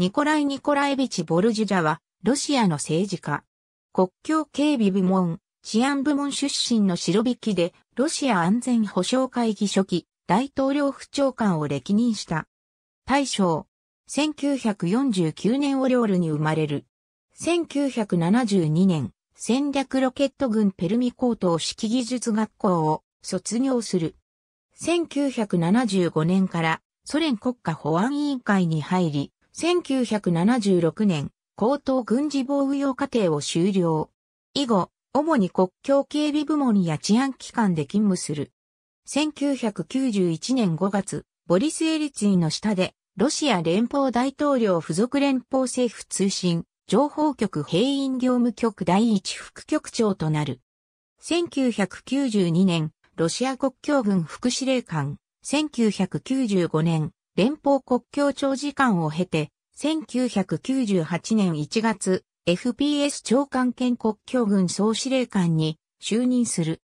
ニコライ・ニコライビチ・ボルジュジャは、ロシアの政治家。国境警備部門、治安部門出身の白引きで、ロシア安全保障会議初期、大統領府長官を歴任した。大将、1949年オリオールに生まれる。1972年、戦略ロケット軍ペルミ高等指揮技術学校を卒業する。1975年からソ連国家保安委員会に入り、1976年、高等軍事防御用課程を修了。以後、主に国境警備部門や治安機関で勤務する。1991年5月、ボリス・エリツィの下で、ロシア連邦大統領付属連邦政府通信、情報局兵員業務局第一副局長となる。1992年、ロシア国境軍副司令官、1995年、連邦国境長時間を経て、1998年1月、FPS 長官兼国境軍総司令官に就任する。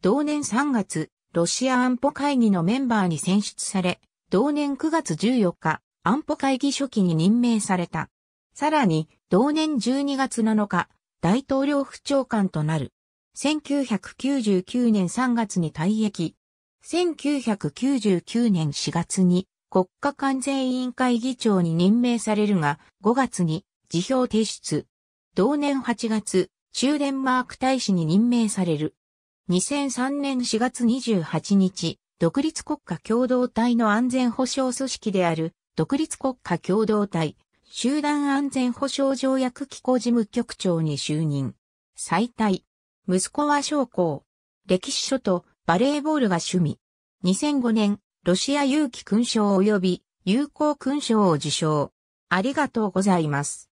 同年3月、ロシア安保会議のメンバーに選出され、同年9月14日、安保会議初期に任命された。さらに、同年12月7日、大統領府長官となる。1999年3月に退役。1999年4月に国家関税委員会議長に任命されるが、5月に辞表提出。同年8月、中デンマーク大使に任命される。2003年4月28日、独立国家共同体の安全保障組織である、独立国家共同体、集団安全保障条約機構事務局長に就任。最大。息子は将校。歴史書とバレーボールが趣味。2005年、ロシア有機勲章及び友好勲章を受賞。ありがとうございます。